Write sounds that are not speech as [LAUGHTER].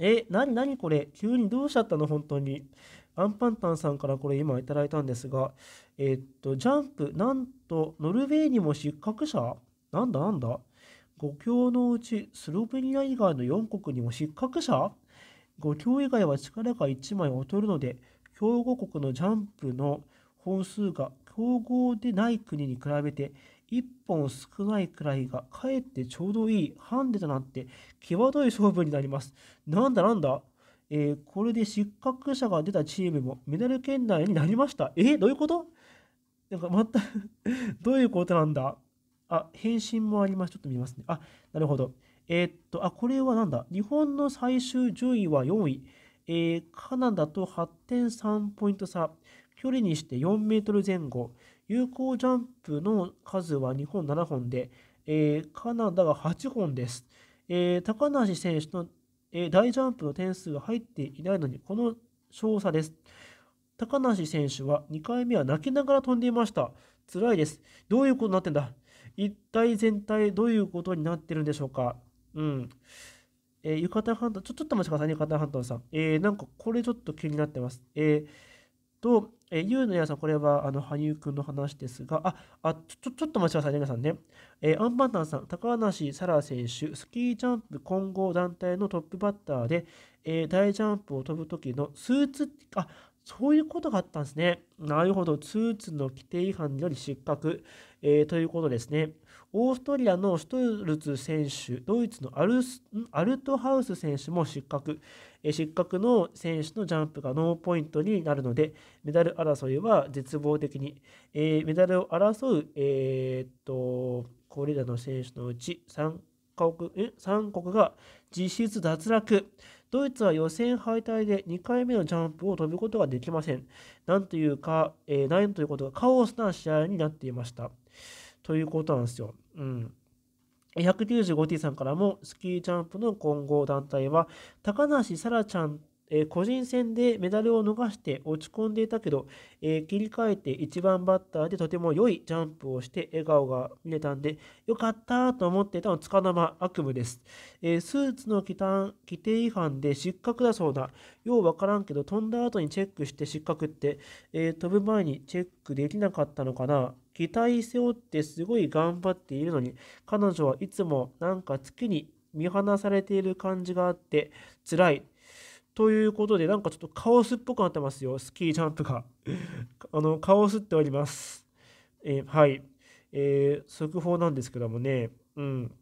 え、なになにこれ急にどうしちゃったの本当に。アンパンタンさんからこれ今いただいたんですが、えー、っと、ジャンプ、なんと、ノルウェーにも失格者なんだなんだ ?5 強のうち、スロベニア以外の4国にも失格者 ?5 強以外は力が1枚劣るので、強豪国のジャンプの本数が強豪でない国に比べて1本少ないくらいがかえってちょうどいいハンデとなって際どい勝負になります。なんだなんだえー、これで失格者が出たチームもメダル圏内になりました。えー、どういうことなんかまた [LAUGHS] どういうことなんだあ、返信もあります。ちょっと見ますね。あ、なるほど。えー、っと、あ、これはなんだ日本の最終順位は4位。えー、カナダと8.3ポイント差、距離にして4メートル前後、有効ジャンプの数は日本7本で、えー、カナダが8本です。えー、高梨選手の、え大ジャンプの点数が入っていないのに、この少差です。高梨選手は2回目は泣きながら飛んでいました。辛いです。どういうことになってんだ一体全体どういうことになってるんでしょうかうん。えー、ユカタン半島、ちょ、ちょっと待ちくださいね、ユカタン半島さん。えー、なんかこれちょっと気になってます。えー、と、えー、ゆうのやさん、これは、あの、羽生くんの話ですが、あ、あ、ちょ、ちょっと待ちくださいね、皆さんね。えー、アンパンタンさん、高梨沙羅選手、スキージャンプ混合団体のトップバッターで、えー、大ジャンプを飛ぶ時のスーツ、あ、そういうことがあったんですね。なるほど、スーツの規定違反により失格、えー、ということですね。オーストリアのシュトルツ選手、ドイツのアルアルトハウス選手も失格、え失格の選手のジャンプがノーポイントになるので、メダル争いは絶望的に、えー、メダルを争う、えー、っと、これらの選手のうち3カ国え3国が実質脱落。ドイツは予選敗退で2回目のジャンプを飛ぶことができません。なんというか、えー、ないということがカオスな試合になっていました。ということなんですよ。うん。195t さんからも、スキージャンプの混合団体は、高梨沙羅ちゃんえ個人戦でメダルを逃して落ち込んでいたけど、えー、切り替えて1番バッターでとても良いジャンプをして笑顔が見れたんで、よかったと思っていたのつかの間悪夢です。えー、スーツの規規定違反で失格だそうだ。ようわからんけど、飛んだ後にチェックして失格って、えー、飛ぶ前にチェックできなかったのかな期待背負ってすごい頑張っているのに、彼女はいつもなんか月に見放されている感じがあって辛い。ということで、なんかちょっとカオスっぽくなってますよ、スキージャンプが。[LAUGHS] あの、カオスっております。えー、はい。えー、速報なんですけどもね、うん。